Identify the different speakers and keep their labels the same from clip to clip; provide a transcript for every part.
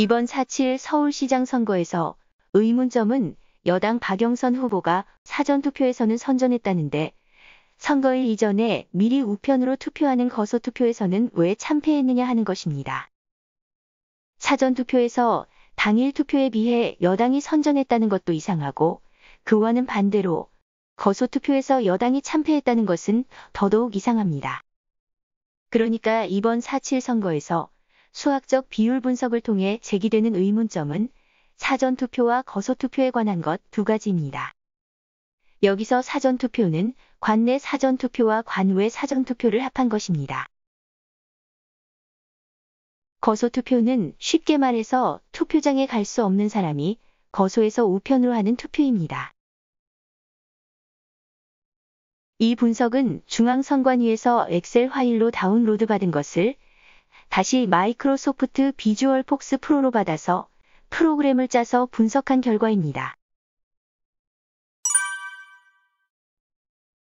Speaker 1: 이번 4.7 서울시장 선거에서 의문점은 여당 박영선 후보가 사전투표에서는 선전했다는데 선거일 이전에 미리 우편으로 투표하는 거소투표에서는 왜 참패했느냐 하는 것입니다. 사전투표에서 당일 투표에 비해 여당이 선전했다는 것도 이상하고 그와는 반대로 거소투표에서 여당이 참패했다는 것은 더더욱 이상합니다. 그러니까 이번 4.7 선거에서 수학적 비율 분석을 통해 제기되는 의문점은 사전투표와 거소투표에 관한 것 두 가지입니다. 여기서 사전투표는 관내 사전투표와 관외 사전투표를 합한 것입니다. 거소투표는 쉽게 말해서 투표장에 갈 수 없는 사람이 거소에서 우편으로 하는 투표입니다. 이 분석은 중앙선관위에서 엑셀 파일로 다운로드 받은 것을 다시 마이크로소프트 비주얼 폭스 프로로 받아서 프로그램을 짜서 분석한 결과입니다.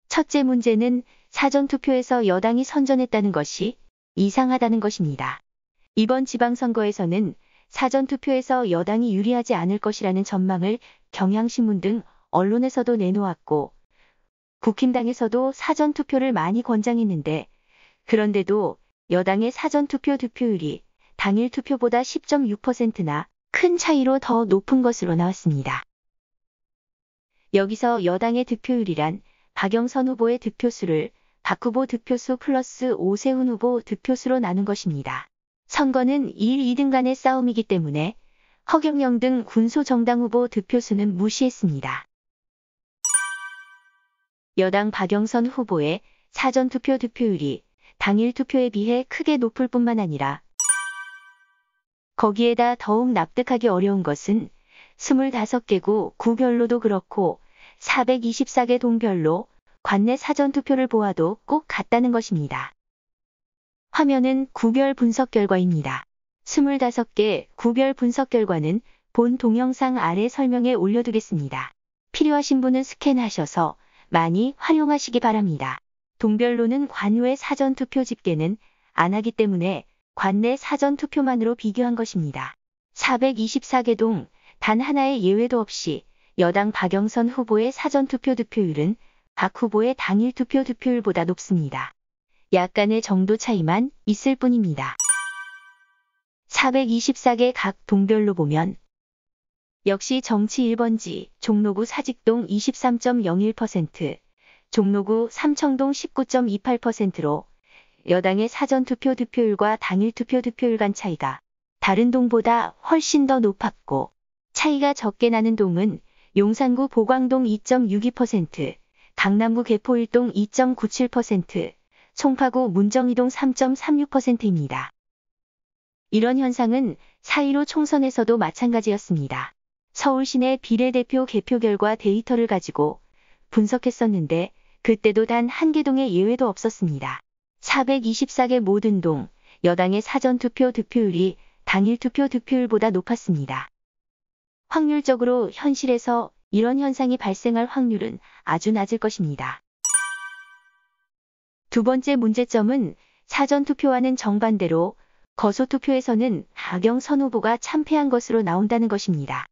Speaker 1: 첫째 문제는 사전투표에서 여당이 선전했다는 것이 이상하다는 것입니다. 이번 지방선거에서는 사전투표에서 여당이 유리하지 않을 것이라는 전망을 경향신문 등 언론에서도 내놓았고 국힘당에서도 사전투표를 많이 권장했는데 그런데도 여당의 사전투표 득표율이 당일 투표보다 10.6%나 큰 차이로 더 높은 것으로 나왔습니다. 여기서 여당의 득표율이란 박영선 후보의 득표수를 박 후보 득표수 플러스 오세훈 후보 득표수로 나눈 것입니다. 선거는 1, 2등 간의 싸움이기 때문에 허경영 등 군소 정당 후보 득표수는 무시했습니다. 여당 박영선 후보의 사전투표 득표율이 당일 투표에 비해 크게 높을 뿐만 아니라 거기에다 더욱 납득하기 어려운 것은 25개구 구별로도 그렇고 424개 동별로 관내 사전투표를 보아도 꼭 같다는 것입니다. 화면은 구별 분석 결과입니다. 25개 구별 분석 결과는 본 동영상 아래 설명에 올려두겠습니다. 필요하신 분은 스캔하셔서 많이 활용하시기 바랍니다. 동별로는 관우의 사전투표 집계는 안 하기 때문에 관내 사전투표만으로 비교한 것입니다. 424개 동 단 하나의 예외도 없이 여당 박영선 후보의 사전투표 득표율은 박 후보의 당일 투표 득표율보다 높습니다. 약간의 정도 차이만 있을 뿐입니다. 424개 각 동별로 보면 역시 정치 1번지 종로구 사직동 23.01%, 종로구 삼청동 19.28%로 여당의 사전투표 득표율과 당일 투표 득표율 간 차이가 다른 동보다 훨씬 더 높았고 차이가 적게 나는 동은 용산구 보광동 2.62%, 강남구 개포 1동 2.97%, 송파구 문정이동 3.36%입니다. 이런 현상은 4.15 총선에서도 마찬가지였습니다. 서울 시내 비례대표 개표 결과 데이터를 가지고 분석했었는데 그때도 단한계동의 예외도 없었습니다. 424개 모든 동, 여당의 사전투표 득표율이 당일 투표 득표율보다 높았습니다. 확률적으로 현실에서 이런 현상이 발생할 확률은 아주 낮을 것입니다. 두 번째 문제점은 사전투표와는 정반대로 거소투표에서는 하경선 후보가 참패한 것으로 나온다는 것입니다.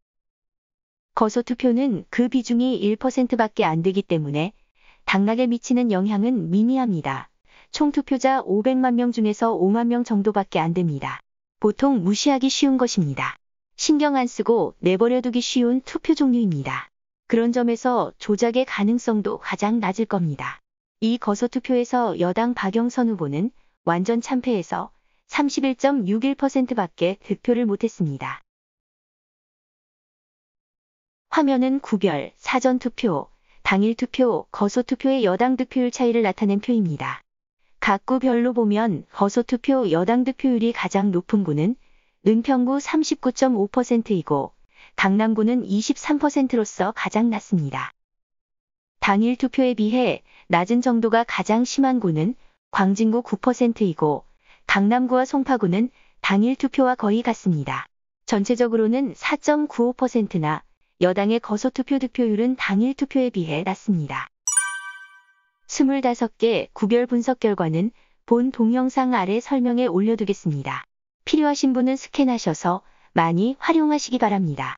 Speaker 1: 거소투표는 그 비중이 1%밖에 안 되기 때문에 당락에 미치는 영향은 미미합니다. 총투표자 500만 명 중에서 5만 명 정도밖에 안 됩니다. 보통 무시하기 쉬운 것입니다. 신경 안 쓰고 내버려두기 쉬운 투표 종류입니다. 그런 점에서 조작의 가능성도 가장 낮을 겁니다. 이 거소투표에서 여당 박영선 후보는 완전 참패해서 31.61%밖에 득표를 못했습니다. 화면은 구별, 사전투표, 당일 투표, 거소 투표의 여당 득표율 차이를 나타낸 표입니다. 각 구별로 보면 거소 투표 여당 득표율이 가장 높은 구는 은평구 39.5%이고 강남구는 23%로서 가장 낮습니다. 당일 투표에 비해 낮은 정도가 가장 심한 구는 광진구 9%이고 강남구와 송파구는 당일 투표와 거의 같습니다. 전체적으로는 4.95%나 여당의 거소투표 득표율은 당일 투표에 비해 낮습니다. 25개 구별 분석 결과는 본 동영상 아래 설명에 올려두겠습니다. 필요하신 분은 스캔하셔서 많이 활용하시기 바랍니다.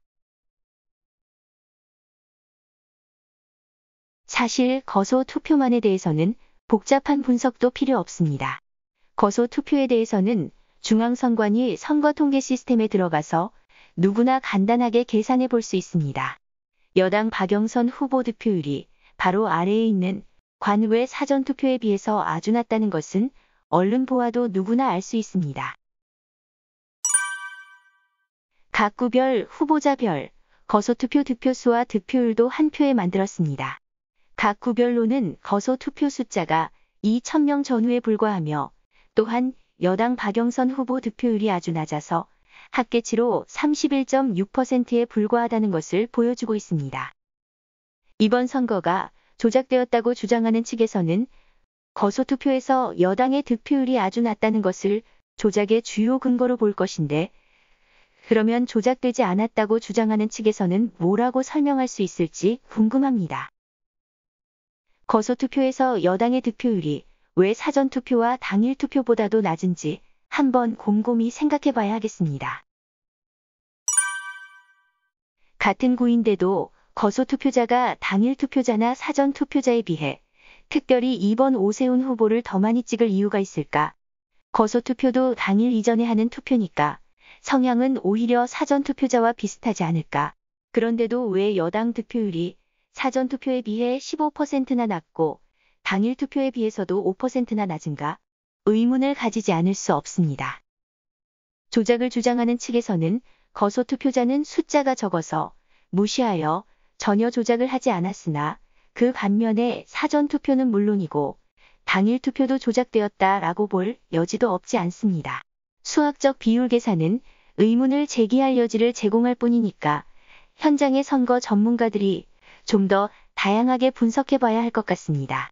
Speaker 1: 사실 거소 투표만에 대해서는 복잡한 분석도 필요 없습니다. 거소 투표에 대해서는 중앙선관위 선거 통계 시스템에 들어가서 누구나 간단하게 계산해 볼 수 있습니다. 여당 박영선 후보 득표율이 바로 아래에 있는 관외 사전투표에 비해서 아주 낮다는 것은 얼른 보아도 누구나 알 수 있습니다. 각구별, 후보자별, 거소투표 득표수와 득표율도 한 표에 만들었습니다. 각 구별로는 거소투표 숫자가 2,000명 전후에 불과하며 또한 여당 박영선 후보 득표율이 아주 낮아서 합계치로 31.6%에 불과하다는 것을 보여주고 있습니다. 이번 선거가 조작되었다고 주장하는 측에서는 거소투표에서 여당의 득표율이 아주 낮다는 것을 조작의 주요 근거로 볼 것인데 그러면 조작되지 않았다고 주장하는 측에서는 뭐라고 설명할 수 있을지 궁금합니다. 거소투표에서 여당의 득표율이 왜 사전투표와 당일투표보다도 낮은지 한번 곰곰이 생각해 봐야 하겠습니다. 같은 구인데도 거소 투표자가 당일 투표자나 사전 투표자에 비해 특별히 이번 오세훈 후보를 더 많이 찍을 이유가 있을까? 거소 투표도 당일 이전에 하는 투표니까 성향은 오히려 사전 투표자와 비슷하지 않을까? 그런데도 왜 여당 득표율이 사전 투표에 비해 15%나 낮고 당일 투표에 비해서도 5%나 낮은가? 의문을 가지지 않을 수 없습니다. 조작을 주장하는 측에서는 거소 투표자는 숫자가 적어서 무시하여 전혀 조작을 하지 않았으나 그 반면에 사전 투표는 물론이고 당일 투표도 조작되었다라고 볼 여지도 없지 않습니다. 수학적 비율 계산은 의문을 제기할 여지를 제공할 뿐이니까 현장의 선거 전문가들이 좀 더 다양하게 분석해 봐야 할 것 같습니다.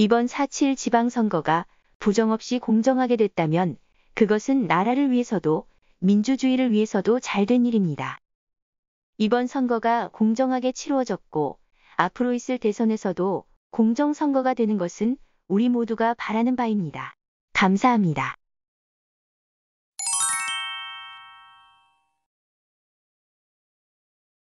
Speaker 1: 이번 4.7 지방선거가 부정 없이 공정하게 됐다면 그것은 나라를 위해서도 민주주의를 위해서도 잘된 일입니다. 이번 선거가 공정하게 치루어졌고 앞으로 있을 대선에서도 공정선거가 되는 것은 우리 모두가 바라는 바입니다. 감사합니다.